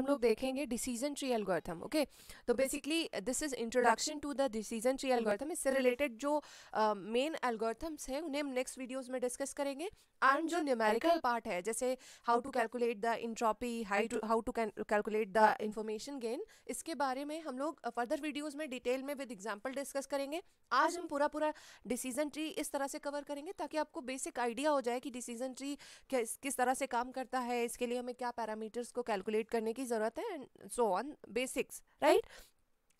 हम लोग देखेंगे डिसीजन ट्री एल्गोरिथम ओके तो basically this is introduction to the decision tree algorithm इससे रिलेटेड जो मेन uh, एल्गोरिथम्स हैं उन्हें हम नेक्स्ट वीडियोस में डिस्कस करेंगे एंड जो न्यूमेरिकल पार्ट है जैसे how to calculate the entropy how to calculate the information gain इसके बारे में हम लोग फर्दर वीडियोज़ में डिटेल में विद एग्जाम्पल डिस्कस करेंगे आज हम पूरा पूरा डिसीजन ट्री इस तरह से कवर करेंगे ताकि आपको बेसिक आइडिया हो जाए कि डिसीजन ट्री किस तरह से काम करता है इसके लिए हमें क्या पैरामीटर्स को कैलकुलेट करने की जरूरत है and so on basics right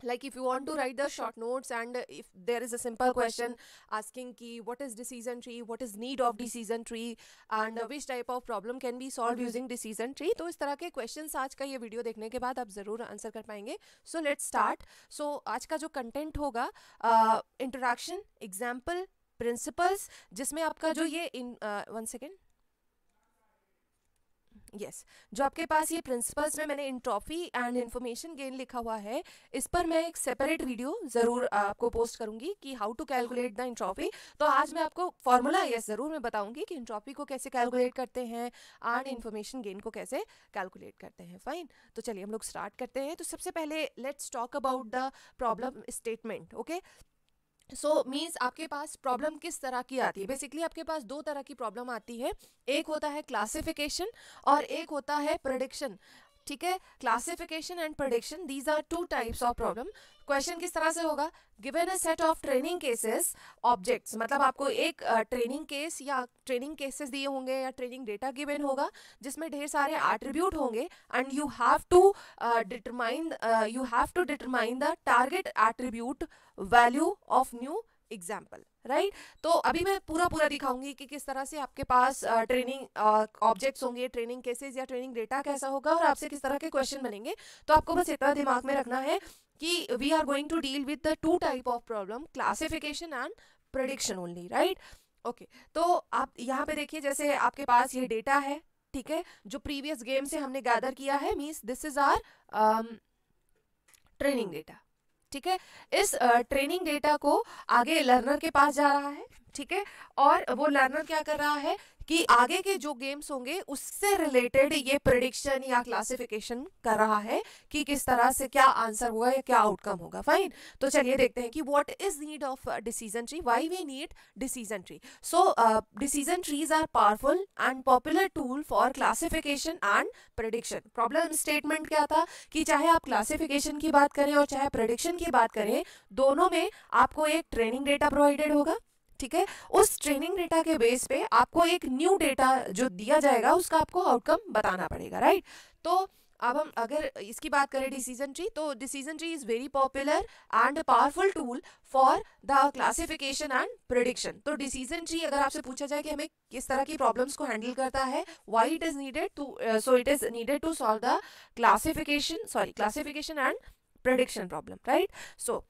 like if you want to write the short notes and if there is a simple question asking की what is decision tree what is need of decision tree and which type of problem can be solved using decision tree तो इस तरह के question आज का ये video देखने के बाद आप जरूर आंसर कर पाएंगे सो लेट स्टार्ट सो आज का जो कंटेंट होगा इंटरक्शन एग्जाम्पल प्रिंसिपल्स जिसमें आपका जो ये in one second yes yes. जो आपके पास ये प्रिंसिपल्स में मैंने entropy and information gain लिखा हुआ है इस पर मैं एक सेपरेट वीडियो ज़रूर आपको पोस्ट करूंगी कि how to calculate the entropy तो आज मैं आपको फॉर्मूला यस ज़रूर मैं बताऊंगी कि इन ट्रॉफी को कैसे कैलकुलेट करते हैं एंड इन्फॉर्मेशन गेन को कैसे कैलकुलेट करते हैं फाइन तो चलिए हम लोग स्टार्ट करते हैं तो सबसे पहले let's talk about the problem statement okay so so, means आपके पास प्रॉब्लम किस तरह की आती है बेसिकली आपके पास दो तरह की प्रॉब्लम आती है एक होता है क्लासिफिकेशन और एक होता है प्रडिक्शन ठीक है classification and prediction these are two types of problem question किस तरह से होगा given a set of training cases objects मतलब आपको एक ट्रेनिंग uh, केस या ट्रेनिंग केसेस दिए होंगे या ट्रेनिंग डेटा गिवेन होगा जिसमें ढेर सारे एट्रीब्यूट होंगे and you have to determine you have to determine the target attribute value of new example right right? तो अभी मैं पूरा पूरा दिखाऊंगी कि किस तरह से आपके पास ट्रेनिंग ऑब्जेक्ट्स होंगे ट्रेनिंग केसेस या ट्रेनिंग डेटा कैसा होगा और आपसे किस तरह के क्वेश्चन बनेंगे तो आपको बस इतना दिमाग में रखना है कि we are going to deal with the two type of problem classification and prediction only right okay तो आप यहाँ पे देखिए जैसे आपके पास ये डेटा है ठीक है जो प्रीवियस गेम से हमने गैदर किया है means this is our training data ठीक है इस ट्रेनिंग डेटा को आगे लर्नर के पास जा रहा है ठीक है और वो लर्नर क्या कर रहा है कि आगे के जो गेम्स होंगे उससे रिलेटेड ये प्रडिक्शन या क्लासिफिकेशन कर रहा है कि किस तरह से क्या आंसर होगा या क्या आउटकम होगा फाइन तो चलिए देखते हैं कि what is need of decision tree why we need decision tree so decision trees are powerful and popular tool for classification and prediction problem statement क्या था कि चाहे आप क्लासिफिकेशन की बात करें और चाहे प्रडिक्शन की बात करें दोनों में आपको एक ट्रेनिंग डेटा प्रोवाइडेड होगा ठीक है उस ट्रेनिंग डेटा के बेस पे आपको एक न्यू डेटा जो दिया जाएगा उसका आपको आउटकम बताना पड़ेगा राइट तो अब हम अगर इसकी बात करें डिसीजन ट्री तो decision tree is very popular and powerful tool for the classification and prediction तो डिसीजन ट्री अगर आपसे पूछा जाए कि हमें किस तरह की प्रॉब्लम्स को हैंडल करता है why it is needed to so it is needed to solve the classification sorry classification and prediction problem right so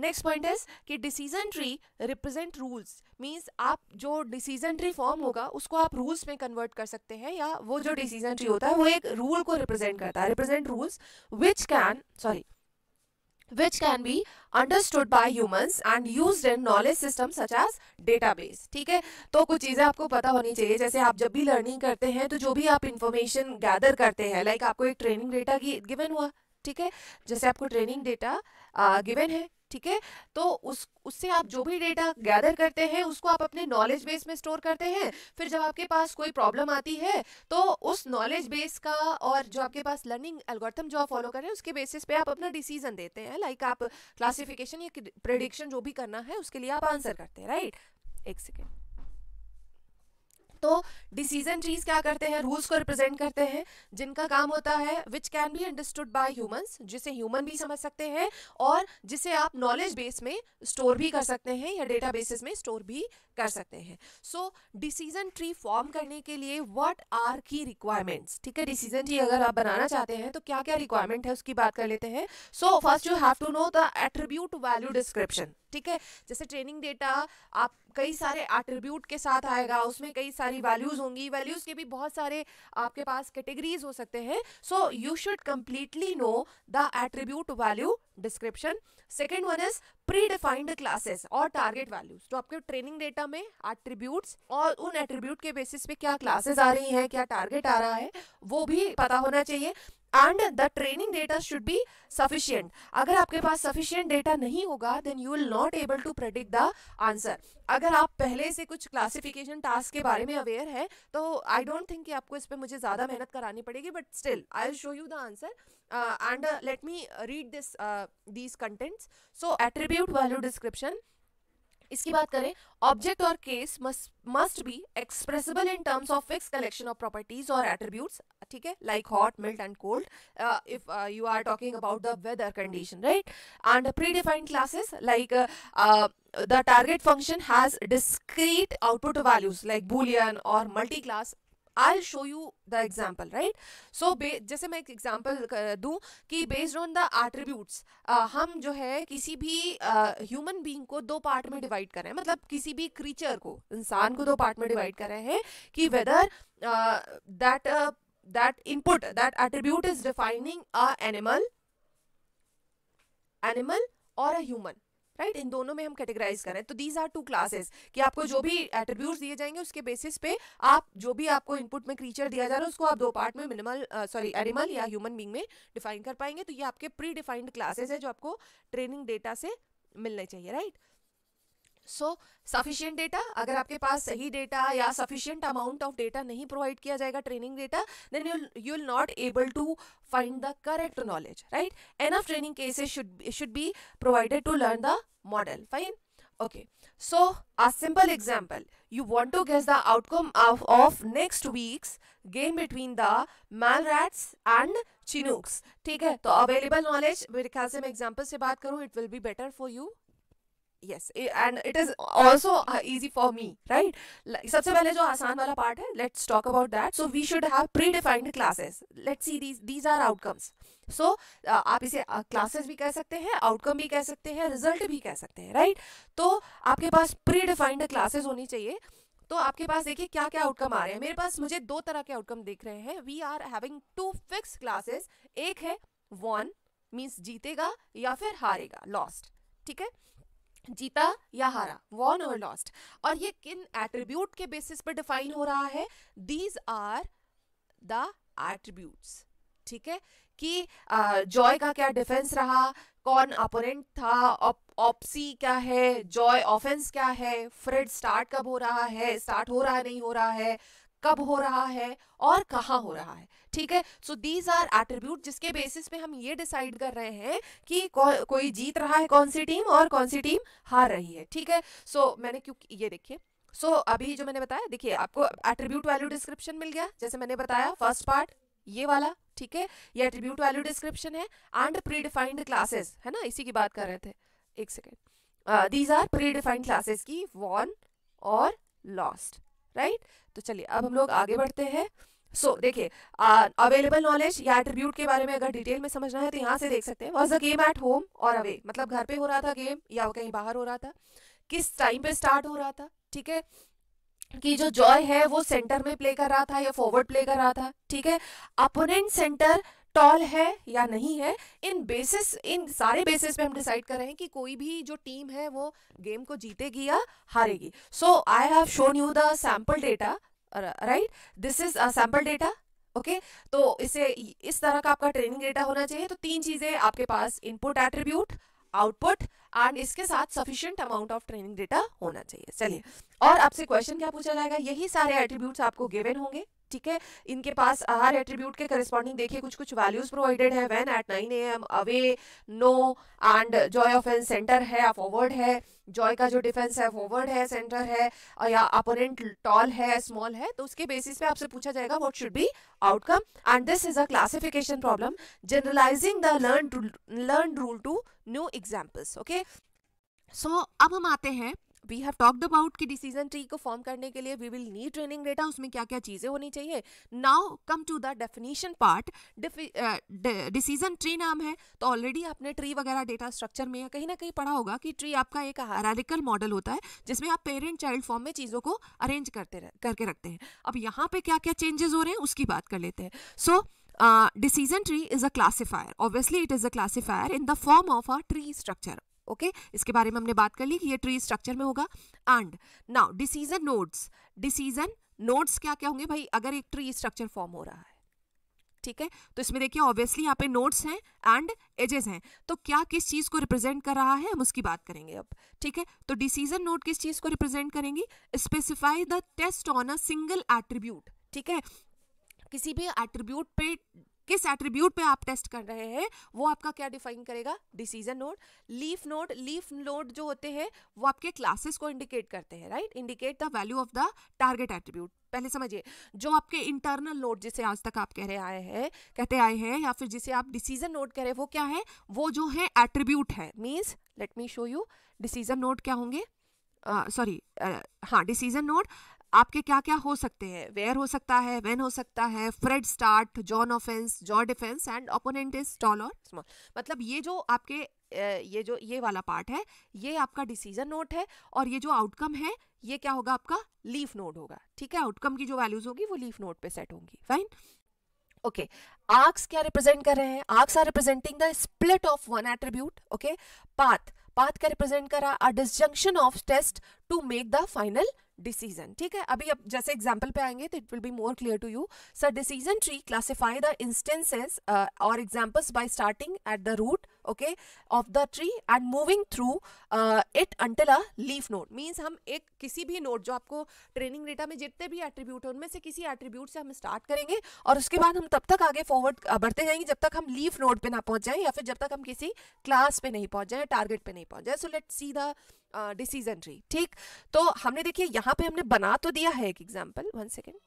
next point is कि decision tree represent rules means आप जो डिसीजन ट्री फॉर्म होगा उसको आप rules में convert कर सकते हैं या वो जो डिसीजन ट्री होता है वो एक रूल को रिप्रेजेंट करता है represent rules which can sorry which can be understood by humans and used in knowledge systems such as database ठीक है तो कुछ चीज़ें आपको पता होनी चाहिए जैसे आप जब भी लर्निंग करते हैं तो जो भी आप इंफॉर्मेशन गैदर करते हैं लाइक like आपको एक ट्रेनिंग डेटा गिवन हुआ ठीक है जैसे आपको ट्रेनिंग डेटा गिवन है ठीक है तो उस उससे आप जो भी डेटा गैदर करते हैं उसको आप अपने नॉलेज बेस में स्टोर करते हैं फिर जब आपके पास कोई प्रॉब्लम आती है तो उस नॉलेज बेस का और जो आपके पास लर्निंग एल्गोरिथम जो आप फॉलो कर रहे हैं उसके बेसिस पे आप अपना डिसीजन देते हैं लाइक आप क्लासिफिकेशन या प्रेडिक्शन जो भी करना है उसके लिए आप आंसर करते हैं राइट एक सेकेंड तो डिसीजन ट्रीज क्या करते हैं रूल्स को रिप्रेजेंट करते हैं जिनका काम होता है which can be understood by humans जिसे ह्यूमन भी समझ सकते हैं और जिसे आप नॉलेज बेस में स्टोर भी कर सकते हैं या डेटा बेसिस में स्टोर भी कर सकते हैं सो डिसीजन ट्री फॉर्म करने के लिए वट आर की रिक्वायरमेंट्स ठीक है डिसीजन ट्री अगर आप बनाना चाहते हैं तो क्या क्या रिक्वायरमेंट है उसकी बात कर लेते हैं so first you have to know the attribute value description ठीक है जैसे ट्रेनिंग डेटा हाँ। आप कई सारे एट्रीब्यूट के साथ आएगा उसमें कई सारी वैल्यूज़ होंगी वैल्यूज़ के भी बहुत सारे आपके पास कैटेगरीज हो सकते हैं so you should completely know the attribute value description second one is pre defined classes और टारगेट वैल्यूज तो आपके ट्रेनिंग डेटा में एट्रीब्यूट और उन एट्रीब्यूट के बेसिस पे क्या क्लासेस आ रही है क्या टारगेट आ रहा है वो भी पता होना चाहिए and the training data should be sufficient अगर आपके पास सफिशियंट डेटा नहीं होगा then you will not able to predict the answer अगर आप पहले से कुछ क्लासिफिकेशन टास्क के बारे में अवेयर हैं तो आई डोंट थिंक कि आपको इस पर मुझे ज़्यादा मेहनत करानी पड़ेगी but still I will show you the answer and let me read this these contents so attribute value description इसकी बात करें ऑब्जेक्ट और case must be expressible in terms of fix collection of properties और attributes ठीक है like hot mild and cold if you are talking about the weather condition right and pre defined classes like the target function has discrete output values like Boolean और multi class I show you the example right so जैसे मैं एक example दूँ कि based on the attribute हम जो है किसी भी ह्यूमन uh, बींग को दो पार्ट में डिवाइड कर रहे हैं मतलब किसी भी क्रीचर को इंसान को दो पार्ट में डिवाइड कर रहे हैं कि whether that that input that attribute is defining a animal animal और अ ह्यूमन राइट इन दोनों में हम कैटेगराइज करें तो दीज आर टू क्लासेस कि आपको तो जो भी एट्रीब्यूट दिए जाएंगे उसके बेसिस पे आप जो भी आपको इनपुट में क्रीचर दिया जा रहा है उसको आप दो पार्ट में मिनिमल सॉरी एनिमल या ह्यूमन बींग में डिफाइन कर पाएंगे तो ये आपके प्री डिफाइंड क्लासेस है जो आपको ट्रेनिंग डेटा से मिलने चाहिए right right? So sufficient data अगर आपके पास सही डेटा या सफिशियंट अमाउंट ऑफ डेटा नहीं प्रोवाइड किया जाएगा training data then you not able to find the correct knowledge right of training cases should should be provided to learn the model fine okay so a simple example you want to guess the outcome of next weeks game between the Mallrats and Chinooks ठीक है तो available knowledge मेरे ख्याल से मैं example से बात करूँ it will be better for you yes and it is uh, also easy for me right सबसे पहले जो आसान वाला पार्ट है let's talk about that so we should have predefined classes let's see these these are outcomes so uh, आप इसे classes uh, भी कह सकते हैं आउटकम भी कह सकते हैं रिजल्ट भी कह सकते हैं राइट right? तो आपके पास डिफाइंड क्लासेस होनी चाहिए तो आपके पास देखिए क्या क्या आउटकम आ रहे हैं मेरे पास मुझे दो तरह के आउटकम देख रहे हैं we are having two fix classes एक है वन मीन्स जीतेगा या फिर हारेगा लॉस्ट ठीक है जीता या हारा वॉन और लॉस्ट और ये किन एट्रीब्यूट के बेसिस पर डिफाइन हो रहा है दीज आर द एट्रीब्यूट्स ठीक है कि जॉय का क्या डिफेंस रहा कौन अपोनेंट था ऑप्सी उप, क्या है जॉय ऑफेंस क्या है फ्रेड स्टार्ट कब हो रहा है स्टार्ट हो रहा है नहीं हो रहा है कब हो रहा है और कहाँ हो रहा है ठीक है सो दीज आर एट्रीब्यूट जिसके बेसिस पे हम ये डिसाइड कर रहे हैं कि को, कोई जीत रहा है कौन सी टीम और कौन सी टीम हार रही है ठीक है सो so, मैंने क्यों ये देखिए सो so, अभी जो मैंने बताया देखिए आपको एट्रीब्यूट वैल्यू डिस्क्रिप्शन मिल गया जैसे मैंने बताया फर्स्ट पार्ट ये वाला ठीक है ये एट्रीब्यूट वैल्यू डिस्क्रिप्शन है एंड प्री डिफाइंड क्लासेस है ना इसी की बात कर रहे थे एक second these are pre defined classes की वॉन और लॉस्ट राइट तो चलिए अब हम लोग आगे बढ़ते हैं सो देखिए अवेलेबल नॉलेज या एट्रीब्यूट के बारे में अगर डिटेल में समझना है तो यहाँ से देख सकते हैं was the game at home और अवे मतलब घर पे हो रहा था गेम या कहीं बाहर हो रहा था किस टाइम पे स्टार्ट हो रहा था ठीक है कि जो जॉय है वो सेंटर में प्ले कर रहा था या फॉरवर्ड प्ले कर रहा था ठीक है अपोनेंट सेंटर टॉल है या नहीं है इन बेसिस इन सारे बेसिस पे हम डिसाइड कर रहे हैं कि कोई भी जो टीम है वो गेम को जीतेगी या हारेगी so I have shown you the sample data right this is sample data okay okay, तो इसे इस तरह का आपका ट्रेनिंग डेटा होना चाहिए तो तीन चीज़ें आपके पास इनपुट एट्रीब्यूट आउटपुट एंड इसके साथ sufficient amount of training data होना चाहिए चलिए और आपसे क्वेश्चन क्या पूछा जाएगा यही सारे एट्रीब्यूट्स आपको गिवन होंगे ठीक है इनके पास आर एट्रीब्यूट के करिस्पॉन्डिंग देखिए कुछ कुछ वैल्यूज प्रोवाइडेड है when at nine a m away no and Joe of an center है फॉरवर्ड है जॉय का जो डिफेंस है फॉरवर्ड है सेंटर है या अपोनेंट टॉल है स्मॉल है तो उसके बेसिस पे आपसे पूछा जाएगा what should be outcome and this is a classification problem generalising the learn learn rule to new examples okay so अब हम आते हैं वी हैव टॉक्ड अबाउट कि डिसीजन ट्री को फॉर्म करने के लिए we will need training data उसमें क्या क्या चीज़ें होनी चाहिए now come to the definition part decision tree नाम है तो ऑलरेडी आपने ट्री वगैरह डेटा स्ट्रक्चर में कहीं ना कहीं पढ़ा होगा कि ट्री आपका एक हरारिकल मॉडल होता है जिसमें आप पेरेंट चाइल्ड फॉर्म में चीज़ों को अरेंज करते करके रखते हैं अब यहाँ पे क्या क्या चेंजेस हो रहे हैं उसकी बात कर लेते हैं so so, tree is a is obviously it is a is in the form of form tree structure okay इसके बारे में हमने बात कर ली कि ये ट्री स्ट्रक्चर में होगा and now decision nodes decision nodes क्या क्या होंगे भाई अगर एक ट्री स्ट्रक्चर फॉर्म हो रहा है ठीक है तो इसमें देखिए ऑब्वियसली यहाँ पे नोड्स हैं एंड एजेस हैं तो क्या किस चीज़ को रिप्रेजेंट कर रहा है हम उसकी बात करेंगे अब ठीक है तो डिसीजन नोड किस चीज़ को रिप्रेजेंट करेंगी specify the test on a single attribute ठीक है किसी भी एट्रीब्यूट पे किस एट्रीब्यूट पे आप टेस्ट कर रहे हैं वो आपका क्या डिफाइन करेगा decision node leaf node leaf node जो होते हैं वो आपके क्लासेस को इंडिकेट करते हैं right indicate the value of the target attribute पहले समझिए जो आपके इंटरनल नोड जिसे आज तक आप कह रहे आए हैं कहते आए हैं या फिर जिसे आप डिसीजन नोड कह रहे हैं वो क्या है वो जो है एट्रीब्यूट है means let me show you decision node क्या होंगे सॉरी हाँ डिसीजन नोड आपके क्या क्या हो सकते हैं वेयर हो सकता है वेन हो सकता है Fred start Joe offence Joe defence and opponent is tall और स्मॉल मतलब ये जो आपके ये जो ये वाला पार्ट है ये आपका डिसीजन नोट है और ये जो आउटकम है ये क्या होगा आपका लीफ नोट होगा ठीक है आउटकम की जो वैल्यूज होगी वो लीफ नोट पे सेट होंगी फाइन ओके आर्क्स क्या रिप्रेजेंट कर रहे हैं arcs are representing the split of one attribute okay path path क्या रिप्रेजेंट करा a disjunction of test to make the final decision ठीक है अभी अब जैसे एग्जाम्पल पे आएंगे तो it will be more clear to you sir decision tree classify the instances और examples by starting at the root okay of the tree and moving through it until a leaf node means हम एक किसी भी node जो आपको training data में जितने भी एट्रीब्यूट है उनमें से किसी एट्रीब्यूट से हम स्टार्ट करेंगे और उसके बाद हम तब तक आगे फॉरवर्ड uh, बढ़ते जाएंगे जब तक हम लीफ नोड पे ना पहुंच जाएं या फिर जब तक हम किसी क्लास पे नहीं पहुंच जाएं टारगेट पे नहीं पहुंच जाए so let see the decision tree ठीक तो हमने देखिए यहाँ पे हमने बना तो दिया है एक एग्जाम्पल वन सेकेंड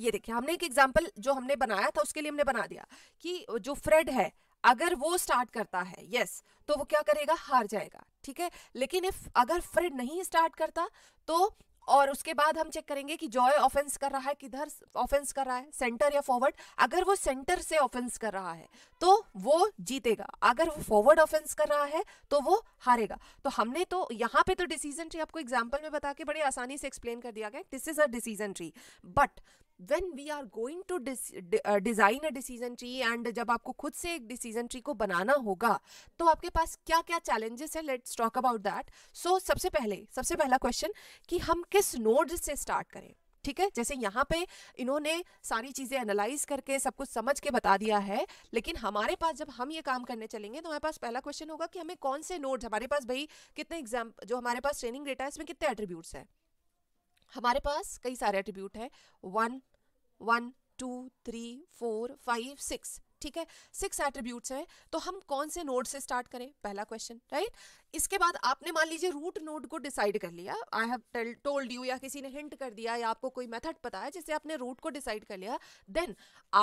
ये देखिए हमने एक एग्जाम्पल जो हमने बनाया था उसके लिए हमने बना दिया कि जो फ्रेड है अगर वो स्टार्ट करता है यस तो वो क्या करेगा हार जाएगा ठीक है लेकिन इफ अगर फ्रेड नहीं स्टार्ट करता तो और उसके बाद हम चेक करेंगे कि जॉय ऑफेंस कर रहा है किधर ऑफेंस कर रहा है सेंटर या फॉरवर्ड अगर वो सेंटर से ऑफेंस कर रहा है तो वो जीतेगा अगर वो फॉरवर्ड ऑफेंस कर रहा है तो वो हारेगा तो हमने तो यहाँ पे तो डिसीजन ट्री आपको एग्जांपल में बता के बड़ी आसानी से एक्सप्लेन कर दिया गया this is a decision tree but when we are going to design a decision tree and जब आपको खुद से एक डिसीजन ट्री को बनाना होगा तो आपके पास क्या क्या चैलेंजेस है let's talk about that so सबसे पहले सबसे पहला क्वेश्चन कि हम किस नोड से स्टार्ट करें ठीक है जैसे यहाँ पे इन्होंने सारी चीज़ें एनालाइज करके सब कुछ समझ के बता दिया है लेकिन हमारे पास जब हम ये काम करने चलेंगे तो हमारे पास पहला क्वेश्चन होगा कि हमें कौन से नोड्स हमारे पास भाई कितने एग्जाम जो हमारे पास ट्रेनिंग डेटा है इसमें कितने एट्रीब्यूट्स हैं हमारे पास कई सारे एट्रीब्यूट हैं one one two three four five six ठीक है सिक्स एट्रीब्यूट्स हैं तो हम कौन से नोड से स्टार्ट करें पहला क्वेश्चन राइट इसके बाद आपने मान लीजिए रूट नोड को डिसाइड कर लिया आई हैव टोल्ड यू या किसी ने हिंट कर दिया या आपको कोई मेथड पता है जिससे आपने रूट को डिसाइड कर लिया देन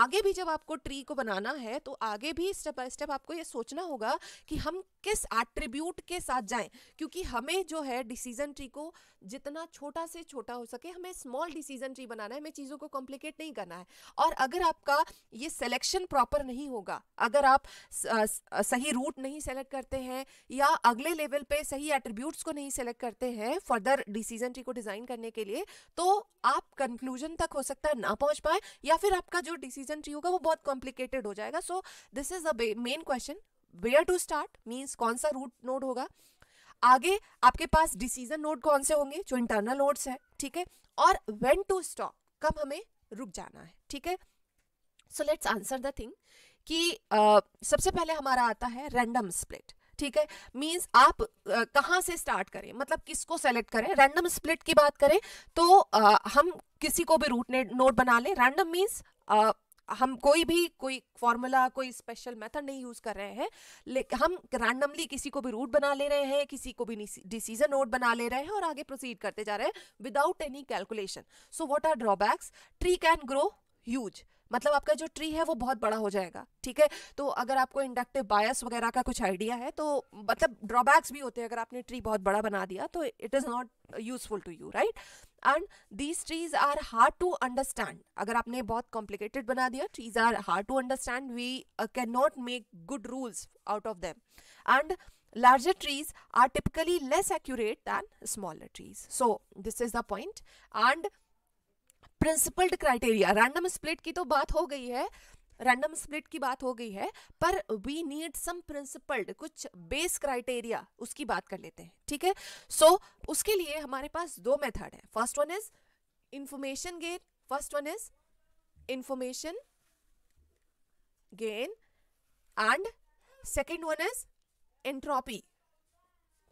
आगे भी जब आपको ट्री को बनाना है तो आगे भी स्टेप बाय स्टेप आपको ये सोचना होगा कि हम किस एट्रीब्यूट के साथ जाएं क्योंकि हमें जो है डिसीजन ट्री को जितना छोटा से छोटा हो सके हमें स्मॉल डिसीजन ट्री बनाना है हमें चीज़ों को कॉम्प्लिकेट नहीं करना है और अगर आपका ये सिलेक्शन प्रॉपर नहीं होगा अगर आप सही रूट नहीं सेलेक्ट करते हैं या अगले लेवल पे सही एट्रीब्यूट्स को नहीं सेलेक्ट करते हैं फर्दर डिसीजन ट्री को डिज़ाइन करने के लिए तो आप कंक्लूजन तक हो सकता है ना पहुंच पाए या फिर आपका जो डिसीजन ट्री होगा वो बहुत कॉम्प्लिकेटेड हो जाएगा so this is the main question where to start means कौन सा रूट नोड होगा आगे आपके पास डिसीजन नोड कौन से होंगे जो इंटरनल नोड्स है ठीक है और वेन टू स्टॉप कब हमें रुक जाना है ठीक है so let's answer the thing कि uh, सबसे पहले हमारा आता है रैंडम स्प्लिट ठीक है मींस आप कहाँ से स्टार्ट करें मतलब किसको सेलेक्ट करें रैंडम स्प्लिट की बात करें तो आ, हम किसी को भी रूट नोट बना लें रैंडम मीन्स हम कोई भी कोई फॉर्मूला कोई स्पेशल मेथड नहीं यूज़ कर रहे हैं लेकिन हम रैंडमली किसी को भी रूट बना ले रहे हैं किसी को भी डिसीजन नोट बना ले रहे हैं और आगे प्रोसीड करते जा रहे हैं without any calculation so what are drawbacks tree can grow huge मतलब आपका जो ट्री है वो बहुत बड़ा हो जाएगा ठीक है तो अगर आपको इंडक्टिव बायस वगैरह का कुछ आइडिया है तो मतलब ड्रॉबैक्स भी होते हैं अगर आपने ट्री बहुत बड़ा बना दिया तो it is not useful to you right and these trees are hard to understand अगर आपने बहुत कॉम्प्लिकेटेड बना दिया trees are hard to understand we can not make good rules out of them and larger trees are typically less accurate than smaller trees so this is the point and principled criteria random split की तो बात हो गई है random split की बात हो गई है पर वी नीड सम प्रिंसिपल्ड कुछ बेस क्राइटेरिया उसकी बात कर लेते हैं ठीक है सो so, उसके लिए हमारे पास दो मेथड है first one is information gain first one is information gain and second one is entropy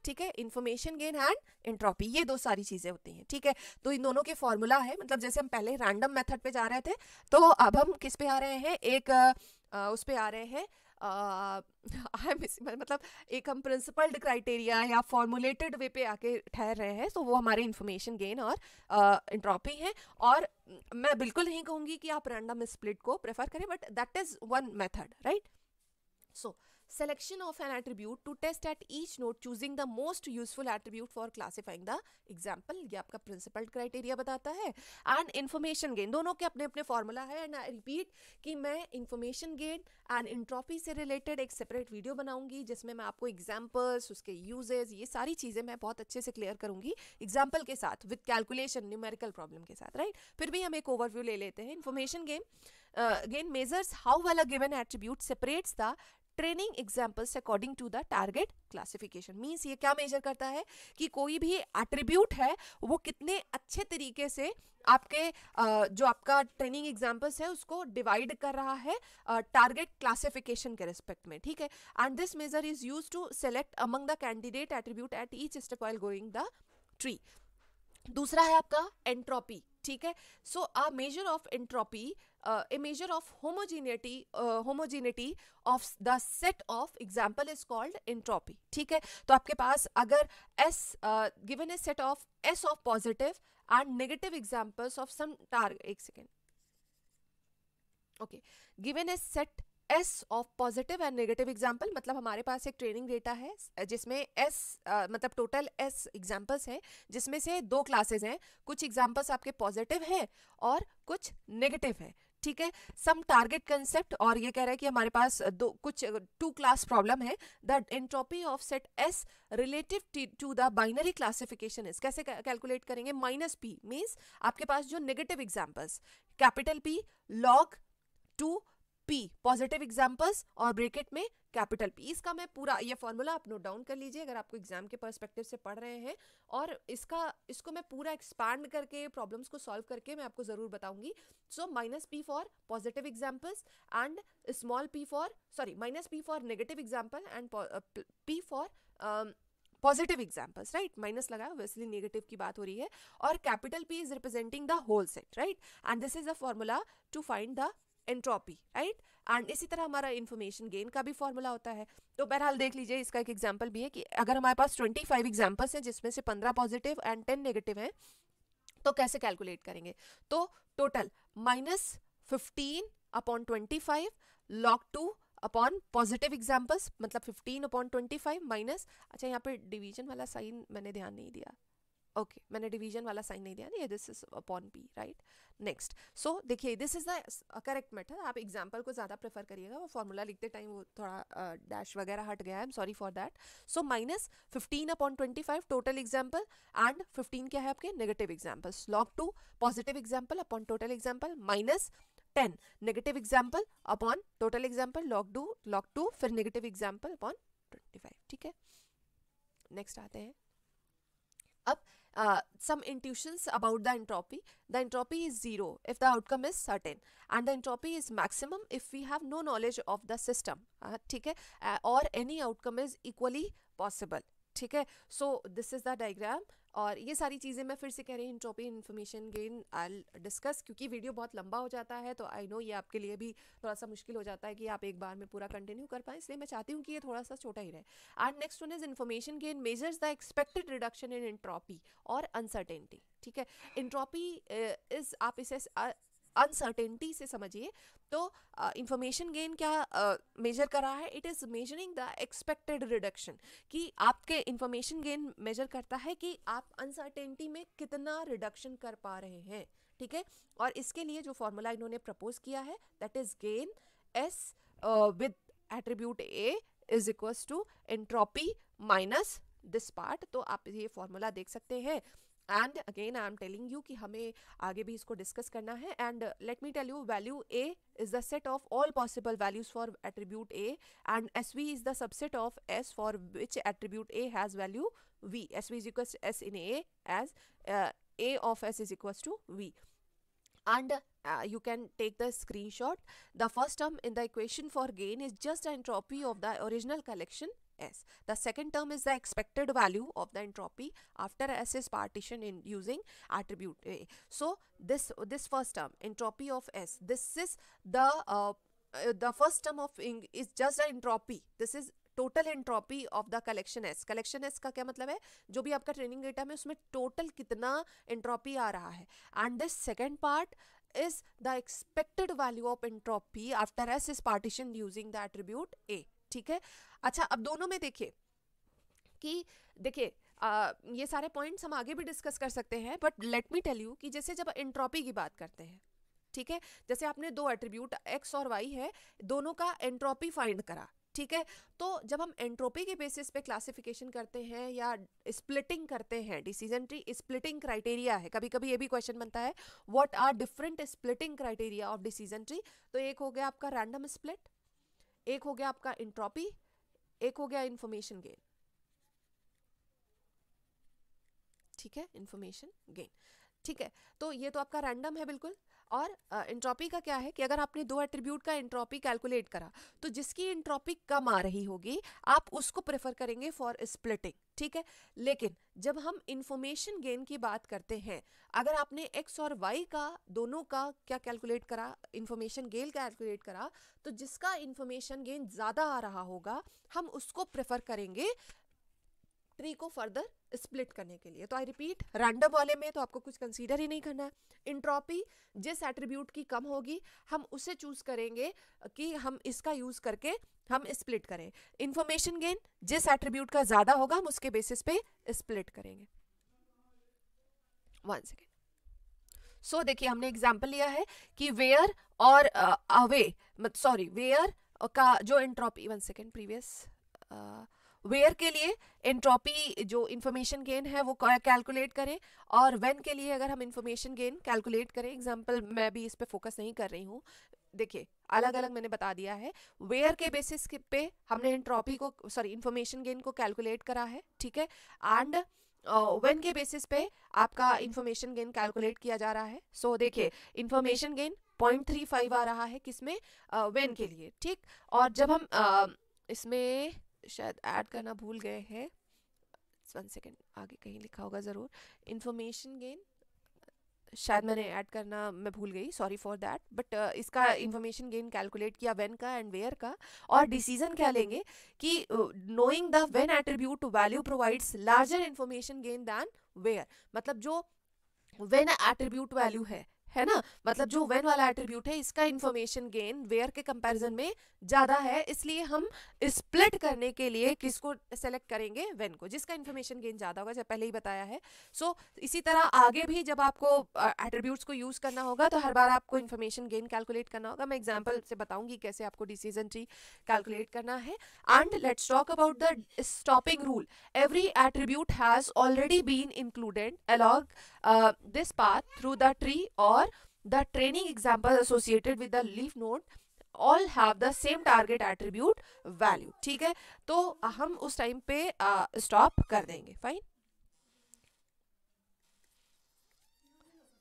ठीक है इन्फॉर्मेशन गेन एंड एंट्रॉपी ये दो सारी चीजें होती हैं ठीक है तो इन दोनों के फॉर्मूला है मतलब जैसे हम पहले रैंडम मेथड पे जा रहे थे तो अब हम किस पे आ रहे हैं एक आ, उस पे आ रहे हैं मतलब एक हम प्रिंसिपल्ड क्राइटेरिया या फॉर्मुलेटेड वे पे आके ठहर रहे हैं तो वो हमारे इन्फॉर्मेशन गेन और इंट्रॉपी हैं और मैं बिल्कुल नहीं कहूँगी कि आप रैंडम स्प्लिट को प्रेफर करें but that is one method right so so, selection of an attribute to test at each node choosing the most useful attribute for classifying the example ये आपका principal criteria बताता है and information gain दोनों के अपने अपने formula है and I repeat कि मैं information gain and entropy से related एक separate video बनाऊंगी जिसमें मैं आपको examples उसके uses ये सारी चीज़ें मैं बहुत अच्छे से clear करूंगी example के साथ with calculation numerical problem के साथ right फिर भी हम एक overview ले लेते हैं information gain uh, gain measures how well a given attribute separates the training examples according to the target classification means ये क्या मेजर करता है कि कोई भी एट्रीब्यूट है वो कितने अच्छे तरीके से आपके जो आपका ट्रेनिंग एग्जाम्पल्स है उसको डिवाइड कर रहा है टारगेट क्लासिफिकेशन के रिस्पेक्ट में ठीक है and this measure is use to select among the candidate attribute at each step while going the tree दूसरा है आपका एंट्रोपी ठीक है so a measure of entropy uh, a measure of homogeneity uh, homogeneity of the set of example is called entropy ठीक है तो आपके पास अगर s uh, given a set of s of positive and negative examples of some target एक second okay given a set S of positive and negative example मतलब हमारे पास एक ट्रेनिंग डेटा है जिसमें एस uh, मतलब टोटल एस एग्जाम्पल्स हैं जिसमें से दो क्लासेस हैं कुछ एग्जाम्पल्स आपके पॉजिटिव हैं और कुछ नेगेटिव हैं ठीक है सम टारगेट कंसेप्ट और ये कह रहा है कि हमारे पास दो कुछ टू क्लास प्रॉब्लम है the entropy of set S relative to the binary classification इस कैसे कैलकुलेट करेंगे माइनस पी मीन्स आपके पास जो negative examples capital P log two P positive examples और ब्रेकेट में कैपिटल पी इसका मैं पूरा ये फॉर्मूला आप नोट डाउन कर लीजिए अगर आपको एग्जाम के परस्पेक्टिव से पढ़ रहे हैं और इसका इसको मैं पूरा एक्सपांड करके प्रॉब्लम्स को सॉल्व करके मैं आपको ज़रूर बताऊंगी so minus P for positive examples and small P for sorry minus P for negative example and P for positive examples right minus लगा वैसली नेगेटिव की बात हो रही है और capital P is representing the whole set right and this is a formula to find the entropy right and इसी तरह हमारा इन्फॉर्मेशन गेन का भी फॉर्मूला होता है तो बहरहाल देख लीजिए इसका एक एग्जाम्पल भी है कि अगर हमारे पास ट्वेंटी फाइव एग्जाम्पल्स हैं जिसमें से पंद्रह पॉजिटिव एंड टेन नेगेटिव हैं तो कैसे कैलकुलेट करेंगे तो total minus fifteen upon twenty five log two upon positive examples मतलब fifteen upon twenty five minus अच्छा यहाँ पे डिवीजन वाला साइन मैंने ध्यान नहीं दिया ओके okay, मैंने डिवीजन वाला साइन नहीं दिया नहीं this is upon P right next so देखिए this is the correct method आप एग्जांपल को ज़्यादा प्रेफर करिएगा वो फॉर्मूला लिखते टाइम वो थोड़ा डैश uh, वगैरह हट गया I am sorry for that so minus fifteen upon twenty five total example and fifteen क्या है आपके negative examples log two positive example upon total example minus ten negative example upon total example log two log two फिर negative example upon twenty five ठीक है next आते हैं अब Uh, some intuitions about the entropy. The entropy is zero if the outcome is certain and the entropy is maximum if we have no knowledge of the system uh, uh, or any outcome is equally possible. है? So this is the diagram और ये सारी चीज़ें मैं फिर से कह रही हूँ topic information gain I discuss क्योंकि वीडियो बहुत लंबा हो जाता है तो आई नो ये आपके लिए भी थोड़ा सा मुश्किल हो जाता है कि आप एक बार में पूरा कंटिन्यू कर पाएँ इसलिए मैं चाहती हूँ कि ये थोड़ा सा छोटा ही रहे and next one is information gain measures the expected reduction in entropy और अनसर्टेनिटी ठीक है इंट्रॉपी इज uh, आप इसे अनसर्टेनिटी से समझिए तो इंफॉर्मेशन गेन क्या मेजर कर रहा है it is measuring the expected reduction कि आपके इंफॉर्मेशन गेन मेजर करता है कि आप अनसर्टेनिटी में कितना रिडक्शन कर पा रहे हैं ठीक है और इसके लिए जो फॉर्मूला इन्होंने प्रपोज किया है that is gain S with attribute A is equals to entropy minus this part तो आप ये फॉर्मूला देख सकते हैं and again I am telling you कि हमें आगे भी इसको डिस्कस करना है and let me tell you value A is the set of all possible values for attribute A and S V is the subset of S for which attribute A has value we S V is equal S in edge A of S is equal to V and uh, you can take the screenshot. The first term in the equation for gain is just and entropy of the original collection S. The second term is the expected value of the entropy after S is partition in using attribute A. So this this first term entropy of S this is the uh, uh, the first term of is just an entropy this is total entropy of the collection S collection S का क्या मतलब है जो भी आपका training data में उसमें total कितना एंट्रॉपी आ रहा है and this second part is the expected value of entropy after S is partition using the attribute A ठीक है अच्छा अब दोनों में देखिए कि देखिए ये सारे पॉइंट्स हम आगे भी डिस्कस कर सकते हैं but let me tell you कि जैसे जब एंट्रोपी की बात करते हैं ठीक है जैसे आपने दो एट्रीब्यूट एक्स और वाई है दोनों का एंट्रोपी फाइंड करा ठीक है तो जब हम एंट्रोपी के बेसिस पे क्लासिफिकेशन करते हैं या स्प्लिटिंग करते हैं डिसीजन ट्री स्प्लिटिंग क्राइटेरिया है कभी कभी ये भी क्वेश्चन बनता है what are different splitting criteria of decision tree तो एक हो गया आपका रैंडम स्प्लिट एक हो गया आपका इंट्रॉपी एक हो गया इंफॉर्मेशन गेन ठीक है इंफॉर्मेशन गेन ठीक है तो ये तो आपका रैंडम है बिल्कुल और इंट्रॉपी का क्या है कि अगर आपने दो एट्रीब्यूट का इंट्रॉपी कैलकुलेट करा तो जिसकी इंट्रॉपी कम आ रही होगी आप उसको प्रेफर करेंगे फॉर स्प्लिटिंग ठीक है लेकिन जब हम इंफॉर्मेशन गेन की बात करते हैं अगर आपने एक्स और वाई का दोनों का क्या कैलकुलेट करा इंफॉर्मेशन गेन कैलकुलेट करा तो जिसका इंफॉर्मेशन गेन ज़्यादा आ रहा होगा हम उसको प्रेफर करेंगे ट्री को फर्दर स्प्लिट करने के लिए तो आई रिपीट रैंडम वाले में तो आपको कुछ कंसीडर ही नहीं करना है इंट्रॉपी जिस एट्रीब्यूट की कम होगी हम उसे चूज करेंगे कि हम इसका यूज करके हम स्प्लिट करें इंफॉर्मेशन गेन जिस एट्रीब्यूट का ज्यादा होगा हम उसके बेसिस पे स्प्लिट करेंगे वन सेकेंड सो देखिए हमने एग्जाम्पल लिया है कि वेयर और अवे सॉरी वेयर का जो entropy one second previous where के लिए एंट्रोपी जो इन्फॉर्मेशन गेन है वो कैलकुलेट करें और वेन के लिए अगर हम इन्फॉर्मेशन गेन कैलकुलेट करें एग्जांपल मैं भी इस पर फोकस नहीं कर रही हूँ देखिए अलग अलग मैंने बता दिया है वेयर के बेसिस पे हमने एंट्रोपी को सॉरी इन्फॉर्मेशन गेन को कैलकुलेट करा है ठीक है एंड वेन uh, के बेसिस पे आपका इन्फॉर्मेशन गेन कैलकुलेट किया जा रहा है सो so, देखिए information gain point three five आ रहा है किसमें वेन uh, के लिए ठीक और जब हम uh, इसमें शायद ऐड करना भूल गए हैं वन सेकेंड आगे कहीं लिखा होगा ज़रूर इन्फॉर्मेशन गेन शायद मैंने ऐड करना मैं भूल गई सॉरी फॉर दैट बट इसका इंफॉर्मेशन गेन कैलकुलेट किया वेन का एंड वेयर का हाँ, और डिसीजन क्या लेंगे कि knowing the when attribute to value provides larger information gain than where मतलब जो वेन एट्रीब्यूट वैल्यू है है ना मतलब जो वेन वाला एट्रीब्यूट है इसका इंफॉर्मेशन गेन वेयर के कंपैरिजन में ज़्यादा है इसलिए हम स्प्लिट करने के लिए किसको सेलेक्ट करेंगे वेन को जिसका इन्फॉर्मेशन गेन ज़्यादा होगा जब पहले ही बताया है सो so, इसी तरह आगे भी जब आपको एट्रीब्यूट्स को यूज़ करना होगा तो हर बार आपको इन्फॉर्मेशन गेन कैलकुलेट करना होगा मैं एग्जाम्पल से बताऊंगी कैसे आपको डिसीजन ट्री कैलकुलेट करना है and let's talk about the stopping rule every attribute has already been included along this path through the tree और or the training examples associated with the leaf node all have the same target attribute value ठीक है तो हम उस time पे uh, stop कर देंगे fine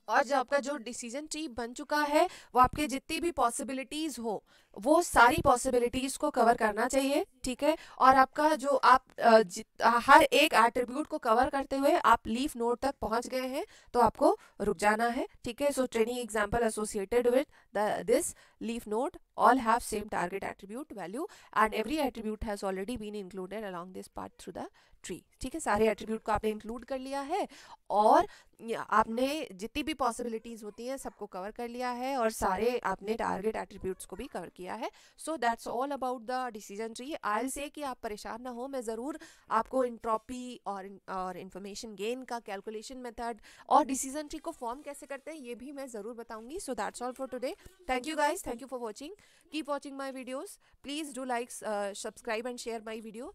और जो आपका जो डिसीजन ट्री बन चुका है वो आपके जितनी भी पॉसिबिलिटीज हो वो सारी पॉसिबिलिटीज को कवर करना चाहिए ठीक है और आपका जो आप हर एक एट्रीब्यूट को कवर करते हुए आप लीफ नोड तक पहुंच गए हैं तो आपको रुक जाना है ठीक है so training example associated with this leaf node all have same target attribute value and every attribute has already been included along this part through the tree ठीक है सारे एट्रीब्यूट को आपने इंक्लूड कर लिया है और आपने जितनी भी पॉसिबिलिटीज होती हैं सबको कवर कर लिया है और सारे आपने टारगेट एट्रीब्यूट्स को भी कवर किया है so that's all about the decision tree I say कि आप परेशान ना हो मैं ज़रूर आपको इंट्रॉपी और और इन्फॉर्मेशन गेन का कैलकुलेशन मेथड और डिसीजन ट्री को फॉर्म कैसे करते हैं ये भी मैं ज़रूर बताऊंगी so that's all for today thank you guys thank you for watching keep watching my videos please do like subscribe and share my video